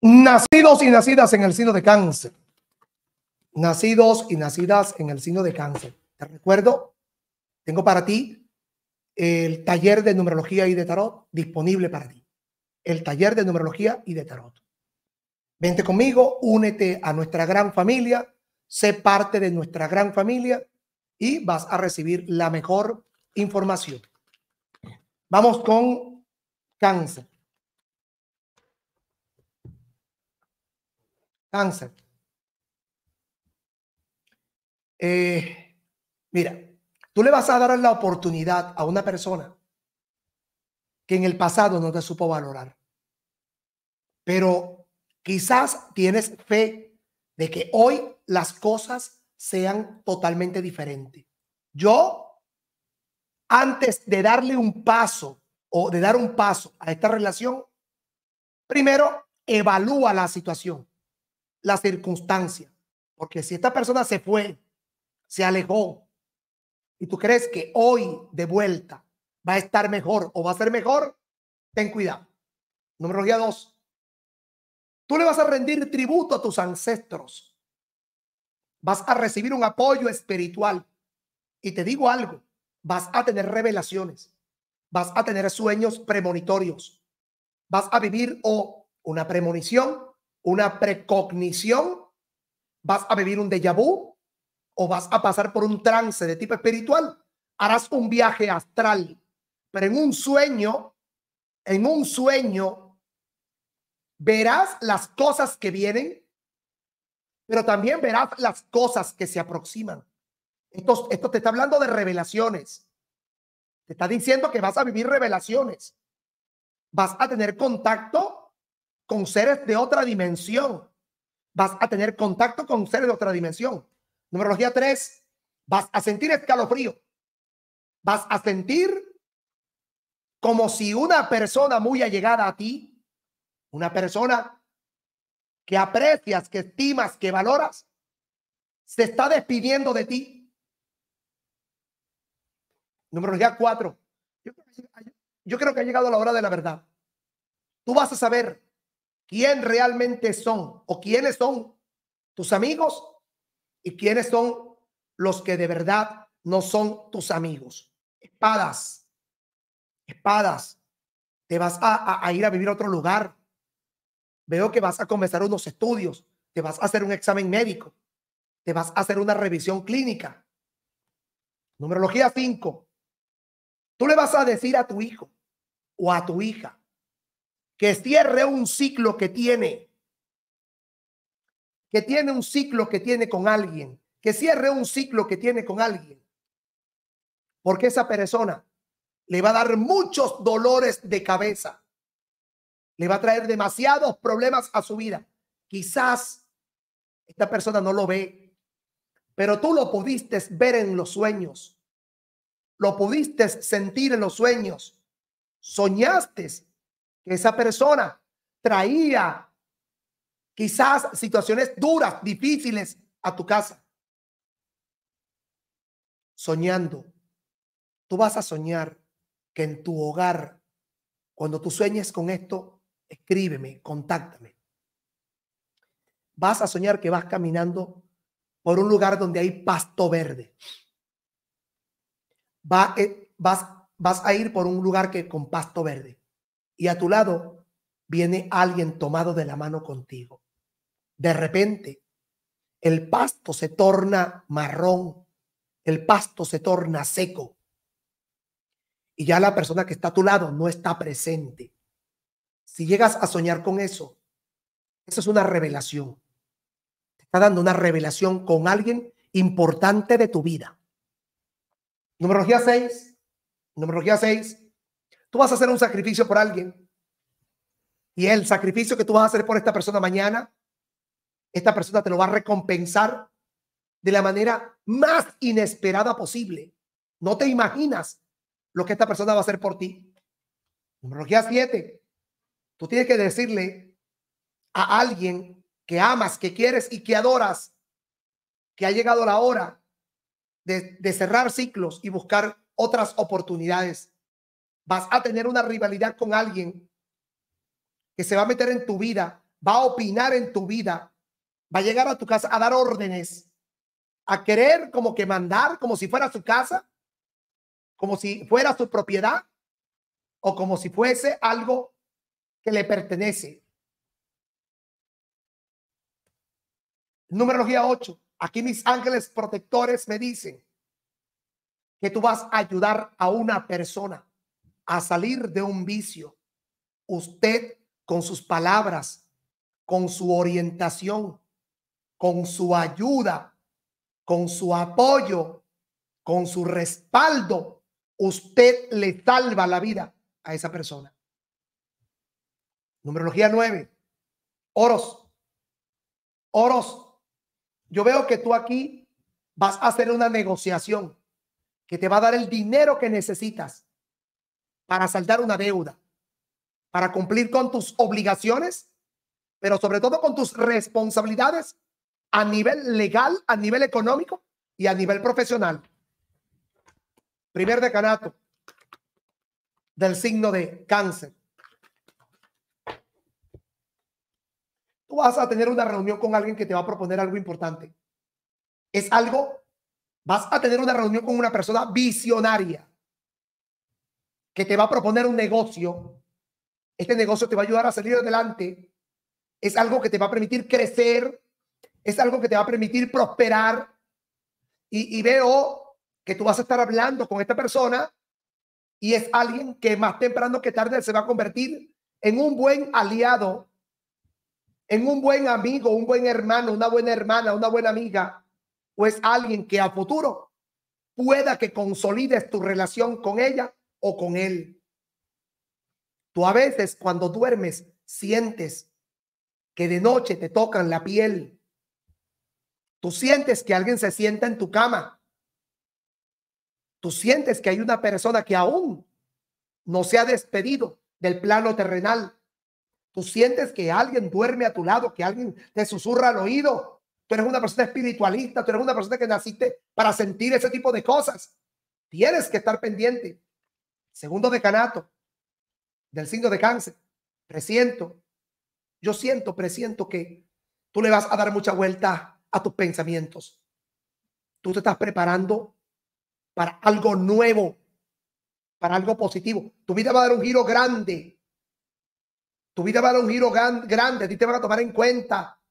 Nacidos y nacidas en el signo de cáncer. Nacidos y nacidas en el signo de cáncer. Te recuerdo, tengo para ti el taller de numerología y de tarot disponible para ti. El taller de numerología y de tarot. Vente conmigo, únete a nuestra gran familia, sé parte de nuestra gran familia y vas a recibir la mejor información. Vamos con cáncer. Cáncer. Eh, mira, tú le vas a dar la oportunidad a una persona que en el pasado no te supo valorar, pero quizás tienes fe de que hoy las cosas sean totalmente diferentes. Yo, antes de darle un paso o de dar un paso a esta relación, primero evalúa la situación la circunstancia. Porque si esta persona se fue, se alejó, y tú crees que hoy de vuelta va a estar mejor o va a ser mejor, ten cuidado. Número día dos. Tú le vas a rendir tributo a tus ancestros. Vas a recibir un apoyo espiritual. Y te digo algo, vas a tener revelaciones, vas a tener sueños premonitorios, vas a vivir o oh, una premonición una precognición, vas a vivir un déjà vu o vas a pasar por un trance de tipo espiritual, harás un viaje astral, pero en un sueño, en un sueño, verás las cosas que vienen, pero también verás las cosas que se aproximan. Esto, esto te está hablando de revelaciones. Te está diciendo que vas a vivir revelaciones. Vas a tener contacto con seres de otra dimensión. Vas a tener contacto con seres de otra dimensión. Numerología 3, vas a sentir escalofrío. Vas a sentir como si una persona muy allegada a ti, una persona que aprecias, que estimas, que valoras, se está despidiendo de ti. Numerología 4. Yo, yo creo que ha llegado la hora de la verdad. Tú vas a saber quién realmente son o quiénes son tus amigos y quiénes son los que de verdad no son tus amigos. Espadas, espadas, te vas a, ir a vivir a otro lugar. Veo que vas a comenzar unos estudios, te vas a hacer un examen médico, te vas a hacer una revisión clínica. Numerología 5. Tú le vas a decir a tu hijo o a tu hija, que cierre un ciclo que tiene, que tiene un ciclo que tiene con alguien, que cierre un ciclo que tiene con alguien, porque esa persona le va a dar muchos dolores de cabeza, le va a traer demasiados problemas a su vida. Quizás esta persona no lo ve, pero tú lo pudiste ver en los sueños, lo pudiste sentir en los sueños, soñaste esa persona traía quizás situaciones duras, difíciles a tu casa. Soñando. Tú vas a soñar que en tu hogar, cuando tú sueñes con esto, escríbeme, contáctame. Vas a soñar que vas caminando por un lugar donde hay pasto verde. Va, eh, vas, vas a ir por un lugar que con pasto verde y a tu lado viene alguien tomado de la mano contigo. De repente, el pasto se torna marrón, el pasto se torna seco y ya la persona que está a tu lado no está presente. Si llegas a soñar con eso, eso es una revelación. Te está dando una revelación con alguien importante de tu vida. Numerología 6. Numerología 6. Tú vas a hacer un sacrificio por alguien. Y el sacrificio que tú vas a hacer por esta persona mañana, esta persona te lo va a recompensar de la manera más inesperada posible. No te imaginas lo que esta persona va a hacer por ti. Numerología 7. Tú tienes que decirle a alguien que amas, que quieres y que adoras, que ha llegado la hora de, de cerrar ciclos y buscar otras oportunidades vas a tener una rivalidad con alguien que se va a meter en tu vida, va a opinar en tu vida, va a llegar a tu casa a dar órdenes, a querer como que mandar, como si fuera su casa, como si fuera su propiedad o como si fuese algo que le pertenece. Número 8. Aquí mis ángeles protectores me dicen que tú vas a ayudar a una persona a salir de un vicio. Usted con sus palabras, con su orientación, con su ayuda, con su apoyo, con su respaldo, usted le salva la vida a esa persona. Numerología 9. Oros. Oros. Yo veo que tú aquí vas a hacer una negociación que te va a dar el dinero que necesitas para saldar una deuda, para cumplir con tus obligaciones, pero sobre todo con tus responsabilidades a nivel legal, a nivel económico y a nivel profesional. Primer decanato del signo de cáncer. Tú vas a tener una reunión con alguien que te va a proponer algo importante. Es algo, vas a tener una reunión con una persona visionaria que te va a proponer un negocio, este negocio te va a ayudar a salir adelante, es algo que te va a permitir crecer, es algo que te va a permitir prosperar. Y, veo que tú vas a estar hablando con esta persona y es alguien que más temprano que tarde se va a convertir en un buen aliado, en un buen amigo, un buen hermano, una buena hermana, una buena amiga, o es alguien que a futuro pueda que consolides tu relación con ella o con Él. Tú a veces cuando duermes sientes que de noche te tocan la piel. Tú sientes que alguien se sienta en tu cama. Tú sientes que hay una persona que aún no se ha despedido del plano terrenal. Tú sientes que alguien duerme a tu lado, que alguien te susurra al oído. Tú eres una persona espiritualista, tú eres una persona que naciste para sentir ese tipo de cosas. Tienes que estar pendiente segundo decanato del signo de cáncer, presiento, yo siento, presiento que tú le vas a dar mucha vuelta a tus pensamientos. Tú te estás preparando para algo nuevo, para algo positivo. Tu vida va a dar un giro grande. Tu vida va a dar un giro grande. A ti te van a tomar en cuenta.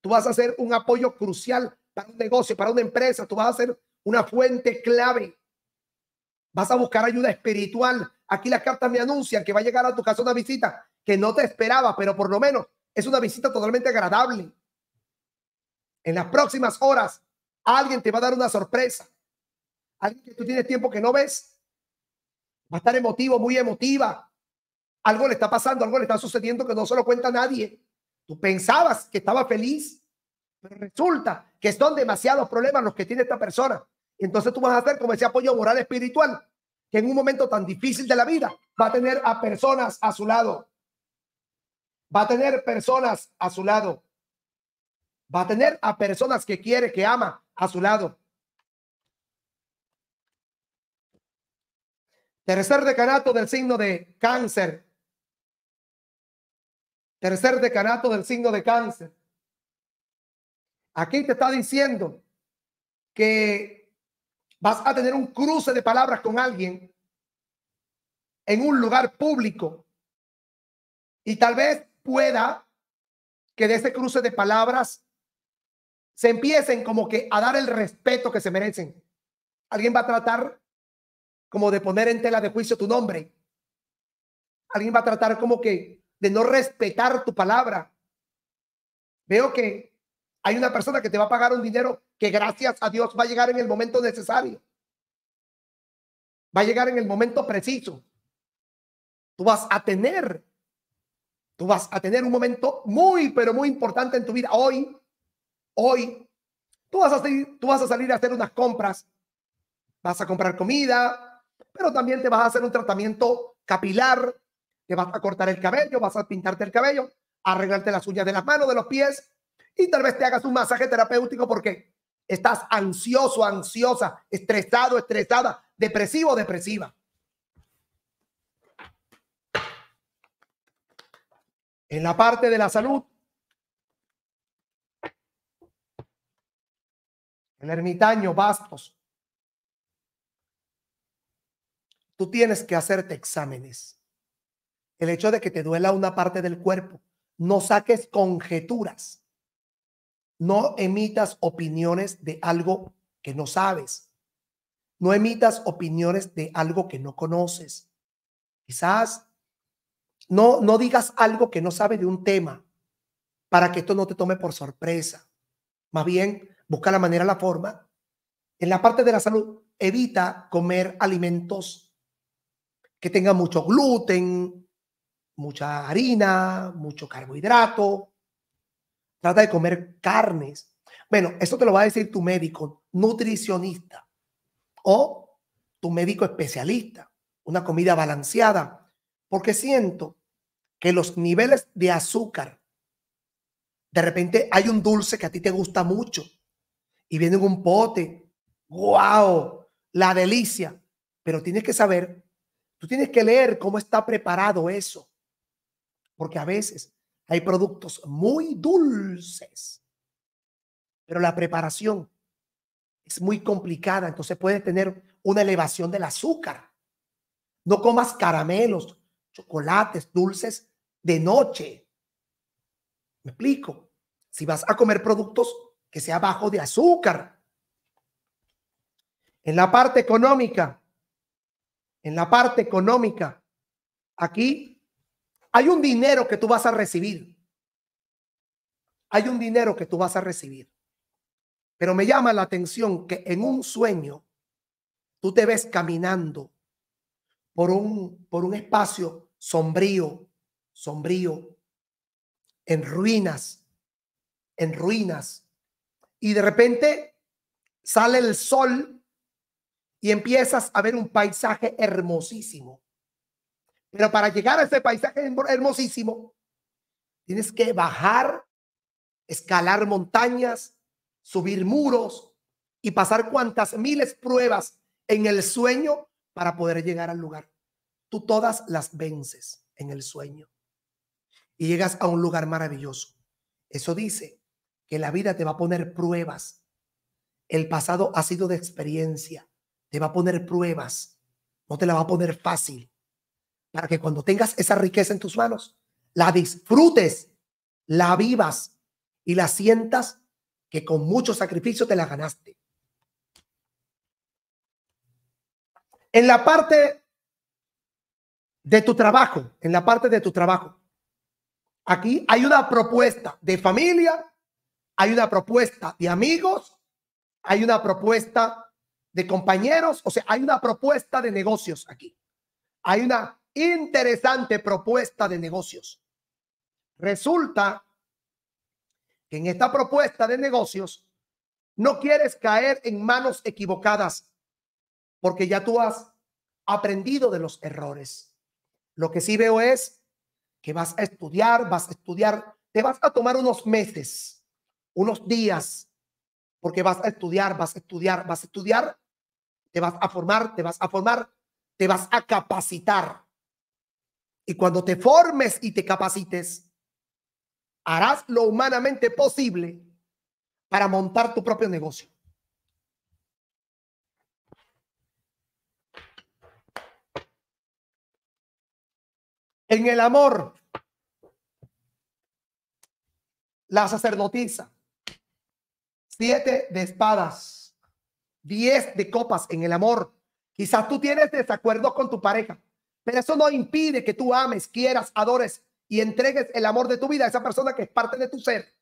Tú vas a ser un apoyo crucial para un negocio, para una empresa. Tú vas a ser una fuente clave vas a buscar ayuda espiritual. Aquí las cartas me anuncian que va a llegar a tu casa una visita que no te esperaba, pero por lo menos es una visita totalmente agradable. En las próximas horas, alguien te va a dar una sorpresa. Alguien que tú tienes tiempo que no ves. Va a estar emotivo, muy emotiva. Algo le está pasando, algo le está sucediendo que no se lo cuenta nadie. Tú pensabas que estaba feliz, pero resulta que son demasiados problemas los que tiene esta persona entonces tú vas a hacer como ese apoyo moral espiritual, que en un momento tan difícil de la vida va a tener a personas a su lado. Va a tener personas a su lado. Va a tener a personas que quiere, que ama a su lado. Tercer decanato del signo de cáncer. Tercer decanato del signo de cáncer. Aquí te está diciendo que vas a tener un cruce de palabras con alguien en un lugar público y tal vez pueda que de ese cruce de palabras se empiecen como que a dar el respeto que se merecen. Alguien va a tratar como de poner en tela de juicio tu nombre. Alguien va a tratar como que de no respetar tu palabra. Veo que hay una persona que te va a pagar un dinero que gracias a Dios va a llegar en el momento necesario. Va a llegar en el momento preciso. Tú vas a tener, tú vas a tener un momento muy, pero muy importante en tu vida. Hoy, hoy, tú vas a salir, tú vas a, salir a hacer unas compras. Vas a comprar comida, pero también te vas a hacer un tratamiento capilar. Te vas a cortar el cabello, vas a pintarte el cabello, arreglarte las uñas de las manos, de los pies, y tal vez te hagas un masaje terapéutico porque estás ansioso, ansiosa, estresado, estresada, depresivo, depresiva. En la parte de la salud, el ermitaño Bastos, tú tienes que hacerte exámenes. El hecho de que te duela una parte del cuerpo, no saques conjeturas. No emitas opiniones de algo que no sabes. No emitas opiniones de algo que no conoces. Quizás no, no digas algo que no sabes de un tema para que esto no te tome por sorpresa. Más bien, busca la manera, la forma. En la parte de la salud, evita comer alimentos que tengan mucho gluten, mucha harina, mucho carbohidrato, trata de comer carnes. Bueno, eso te lo va a decir tu médico nutricionista o tu médico especialista. Una comida balanceada, porque siento que los niveles de azúcar, de repente hay un dulce que a ti te gusta mucho y viene en un pote. ¡Wow! La delicia. Pero tienes que saber, tú tienes que leer cómo está preparado eso. Porque a veces hay productos muy dulces, pero la preparación es muy complicada, entonces puede tener una elevación del azúcar. No comas caramelos, chocolates, dulces de noche. ¿Me explico? Si vas a comer productos que sea bajo de azúcar. En la parte económica, en la parte económica, aquí hay un dinero que tú vas a recibir. Hay un dinero que tú vas a recibir. Pero me llama la atención que en un sueño tú te ves caminando por un, por un espacio sombrío, sombrío, en ruinas, en ruinas. Y de repente sale el sol y empiezas a ver un paisaje hermosísimo. Pero para llegar a ese paisaje hermosísimo, tienes que bajar, escalar montañas, subir muros y pasar cuantas miles pruebas en el sueño para poder llegar al lugar. Tú todas las vences en el sueño y llegas a un lugar maravilloso. Eso dice que la vida te va a poner pruebas. El pasado ha sido de experiencia. Te va a poner pruebas. No te la va a poner fácil para que cuando tengas esa riqueza en tus manos, la disfrutes, la vivas y la sientas que con mucho sacrificio te la ganaste. En la parte de tu trabajo, en la parte de tu trabajo, aquí hay una propuesta de familia, hay una propuesta de amigos, hay una propuesta de compañeros, o sea, hay una propuesta de negocios aquí. Hay una interesante propuesta de negocios. Resulta que en esta propuesta de negocios no quieres caer en manos equivocadas porque ya tú has aprendido de los errores. Lo que sí veo es que vas a estudiar, vas a estudiar, te vas a tomar unos meses, unos días, porque vas a estudiar, vas a estudiar, vas a estudiar, te vas a formar, te vas a formar, te vas a capacitar. Y cuando te formes y te capacites, harás lo humanamente posible para montar tu propio negocio. En el amor, la sacerdotisa, siete de espadas, diez de copas en el amor. Quizás tú tienes desacuerdo con tu pareja. Pero eso no impide que tú ames, quieras, adores y entregues el amor de tu vida a esa persona que es parte de tu ser.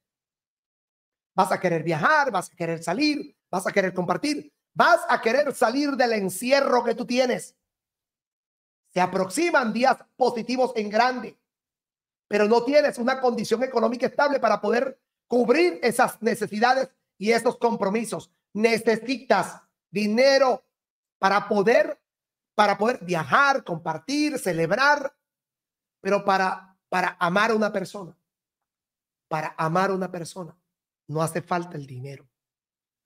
Vas a querer viajar, vas a querer salir, vas a querer compartir, vas a querer salir del encierro que tú tienes. Se aproximan días positivos en grande, pero no tienes una condición económica estable para poder cubrir esas necesidades y esos compromisos. Necesitas dinero para poder para poder viajar, compartir, celebrar, pero para, para amar a una persona, para amar a una persona, no hace falta el dinero.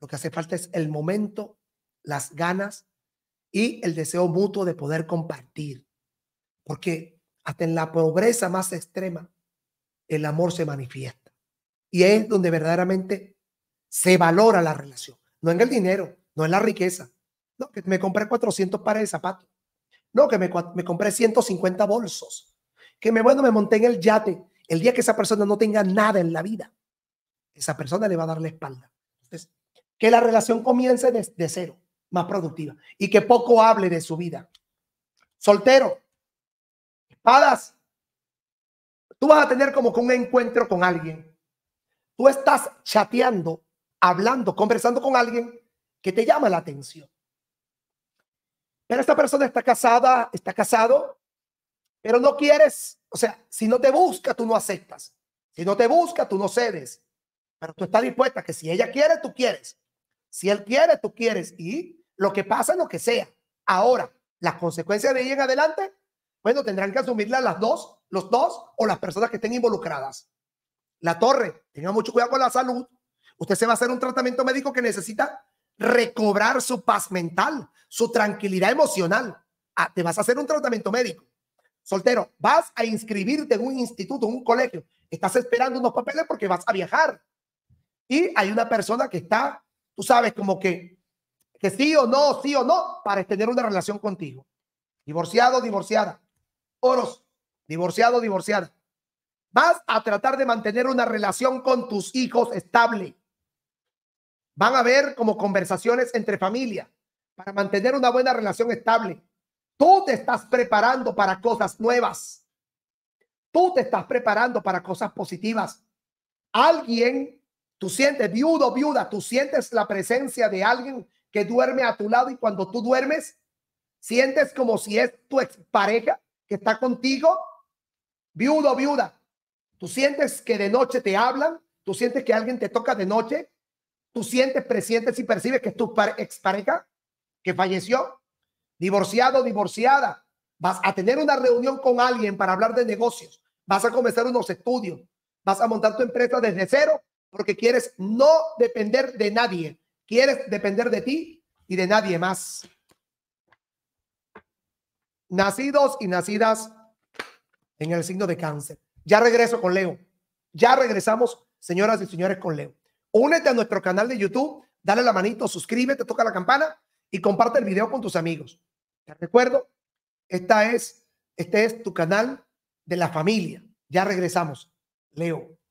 Lo que hace falta es el momento, las ganas y el deseo mutuo de poder compartir. Porque hasta en la pobreza más extrema, el amor se manifiesta. Y es donde verdaderamente se valora la relación. No en el dinero, no en la riqueza, no, que me compré 400 pares de zapatos. No, que me, compré 150 bolsos. Que me, bueno, me monté en el yate. El día que esa persona no tenga nada en la vida, esa persona le va a dar la espalda. Entonces, que la relación comience desde de cero, más productiva. Y que poco hable de su vida. Soltero. Espadas. Tú vas a tener como que un encuentro con alguien. Tú estás chateando, hablando, conversando con alguien que te llama la atención esta persona está casada, está casado, pero no quieres, o sea, si no te busca, tú no aceptas. Si no te busca, tú no cedes. Pero tú estás dispuesta que si ella quiere, tú quieres. Si él quiere, tú quieres. Y lo que pasa lo que sea. Ahora, las consecuencias de ahí en adelante, bueno, tendrán que asumirlas las dos, los dos o las personas que estén involucradas. La torre, tenga mucho cuidado con la salud. Usted se va a hacer un tratamiento médico que necesita recobrar su paz mental, su tranquilidad emocional. Ah, te vas a hacer un tratamiento médico. Soltero, vas a inscribirte en un instituto, en un colegio. Estás esperando unos papeles porque vas a viajar. Y hay una persona que está, tú sabes, como que, que sí o no, sí o no, para tener una relación contigo. Divorciado, divorciada. Oros, divorciado, divorciada. Vas a tratar de mantener una relación con tus hijos estable. Van a ver como conversaciones entre familia para mantener una buena relación estable. Tú te estás preparando para cosas nuevas. Tú te estás preparando para cosas positivas. Alguien, tú sientes viudo, viuda, tú sientes la presencia de alguien que duerme a tu lado y cuando tú duermes, sientes como si es tu pareja que está contigo. Viudo, viuda, tú sientes que de noche te hablan, tú sientes que alguien te toca de noche, tú sientes, presientes y percibes que es tu pareja que falleció, divorciado, divorciada. Vas a tener una reunión con alguien para hablar de negocios. Vas a comenzar unos estudios. Vas a montar tu empresa desde cero porque quieres no depender de nadie. Quieres depender de ti y de nadie más. Nacidos y nacidas en el signo de cáncer. Ya regreso con Leo. Ya regresamos, señoras y señores, con Leo. Únete a nuestro canal de YouTube, dale la manito, suscríbete, toca la campana y comparte el video con tus amigos. Te recuerdo, esta es, este es tu canal de la familia. Ya regresamos. Leo.